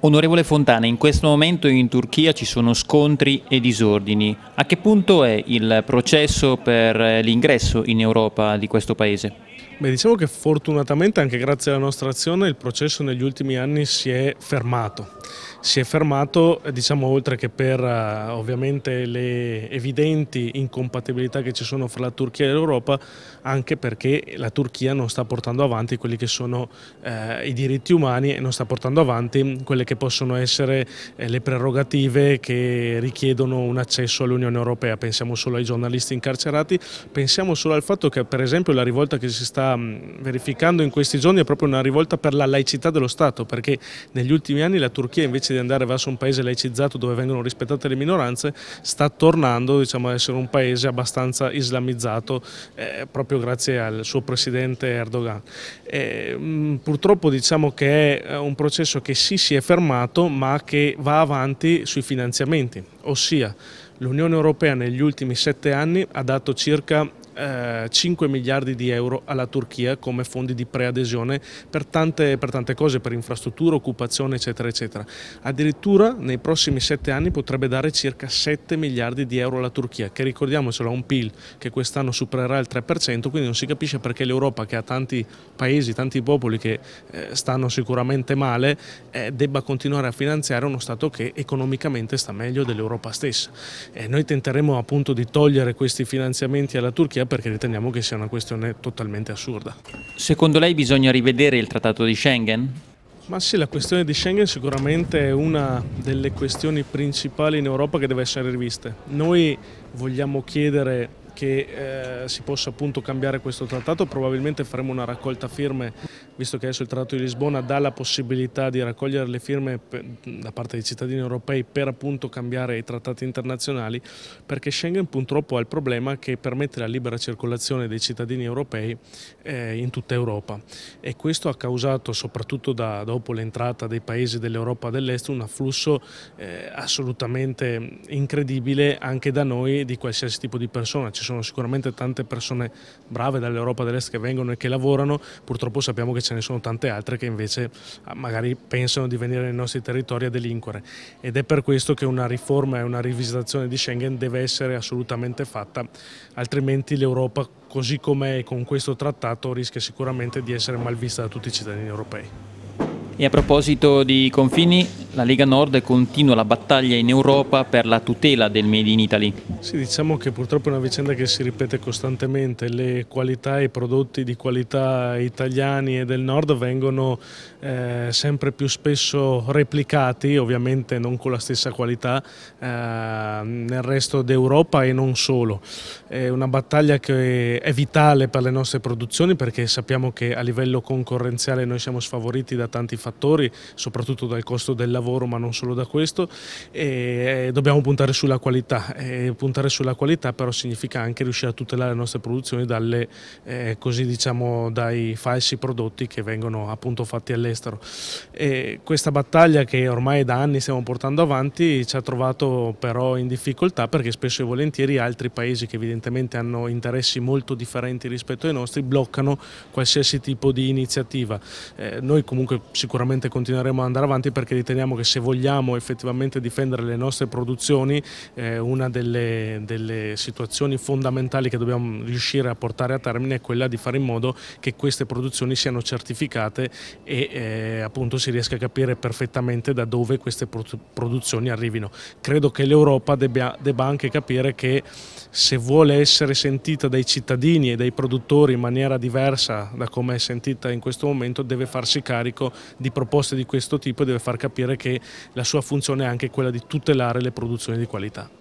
Onorevole Fontana, in questo momento in Turchia ci sono scontri e disordini. A che punto è il processo per eh, l'ingresso in Europa di questo paese? Beh, diciamo che fortunatamente anche grazie alla nostra azione il processo negli ultimi anni si è fermato. Si è fermato, eh, diciamo, oltre che per eh, ovviamente le evidenti incompatibilità che ci sono fra la Turchia e l'Europa, anche perché la Turchia non sta portando avanti quelli che sono eh, i diritti umani e non sta portando avanti quelle che che possono essere eh, le prerogative che richiedono un accesso all'Unione Europea, pensiamo solo ai giornalisti incarcerati, pensiamo solo al fatto che per esempio la rivolta che si sta mm, verificando in questi giorni è proprio una rivolta per la laicità dello Stato, perché negli ultimi anni la Turchia invece di andare verso un paese laicizzato dove vengono rispettate le minoranze sta tornando diciamo, ad essere un paese abbastanza islamizzato eh, proprio grazie al suo presidente Erdogan. Eh, mm, purtroppo diciamo che è eh, un processo che sì si è fermato fermato ma che va avanti sui finanziamenti, ossia l'Unione Europea negli ultimi sette anni ha dato circa eh, 5 miliardi di euro alla Turchia come fondi di preadesione per tante, per tante cose, per infrastrutture, occupazione eccetera eccetera. Addirittura nei prossimi 7 anni potrebbe dare circa 7 miliardi di euro alla Turchia che ricordiamocelo ha un PIL che quest'anno supererà il 3% quindi non si capisce perché l'Europa che ha tanti paesi, tanti popoli che eh, stanno sicuramente male eh, debba continuare a finanziare uno Stato che economicamente sta meglio dell'Europa stessa. Eh, noi tenteremo appunto di togliere questi finanziamenti alla Turchia perché riteniamo che sia una questione totalmente assurda. Secondo lei bisogna rivedere il Trattato di Schengen? Ma sì, la questione di Schengen sicuramente è una delle questioni principali in Europa che deve essere rivista. Noi vogliamo chiedere che eh, si possa appunto cambiare questo trattato, probabilmente faremo una raccolta firme, visto che adesso il Trattato di Lisbona dà la possibilità di raccogliere le firme per, da parte dei cittadini europei per appunto cambiare i trattati internazionali, perché Schengen purtroppo ha il problema che permette la libera circolazione dei cittadini europei eh, in tutta Europa e questo ha causato soprattutto da, dopo l'entrata dei paesi dell'Europa dell'Est un afflusso eh, assolutamente incredibile anche da noi di qualsiasi tipo di persona. Ci sono sicuramente tante persone brave dall'Europa dell'Est che vengono e che lavorano, purtroppo sappiamo che ce ne sono tante altre che invece ah, magari pensano di venire nei nostri territori a delinquere ed è per questo che una riforma e una rivisitazione di Schengen deve essere assolutamente fatta, altrimenti l'Europa così com'è con questo trattato rischia sicuramente di essere mal vista da tutti i cittadini europei. E a proposito di confini, la Lega Nord continua la battaglia in Europa per la tutela del Made in Italy. Sì, diciamo che purtroppo è una vicenda che si ripete costantemente. Le qualità e i prodotti di qualità italiani e del Nord vengono eh, sempre più spesso replicati, ovviamente non con la stessa qualità, eh, nel resto d'Europa e non solo. È una battaglia che è vitale per le nostre produzioni perché sappiamo che a livello concorrenziale noi siamo sfavoriti da tanti fattori, soprattutto dal costo del lavoro lavoro ma non solo da questo e dobbiamo puntare sulla qualità e puntare sulla qualità però significa anche riuscire a tutelare le nostre produzioni dalle, eh, così diciamo, dai falsi prodotti che vengono appunto fatti all'estero. questa battaglia che ormai da anni stiamo portando avanti ci ha trovato però in difficoltà perché spesso e volentieri altri paesi che evidentemente hanno interessi molto differenti rispetto ai nostri bloccano qualsiasi tipo di iniziativa. Eh, noi comunque sicuramente continueremo ad andare avanti perché riteniamo che che se vogliamo effettivamente difendere le nostre produzioni, eh, una delle, delle, situazioni fondamentali che dobbiamo riuscire a portare a termine è quella di fare in modo che queste produzioni siano certificate e eh, appunto si riesca a capire perfettamente da dove queste produzioni arrivino. Credo che l'Europa debba, debba anche capire che se vuole essere sentita dai cittadini e dai produttori in maniera diversa da come è sentita in questo momento, deve farsi carico di proposte di questo tipo e deve far capire che la sua funzione è anche quella di tutelare le produzioni di qualità.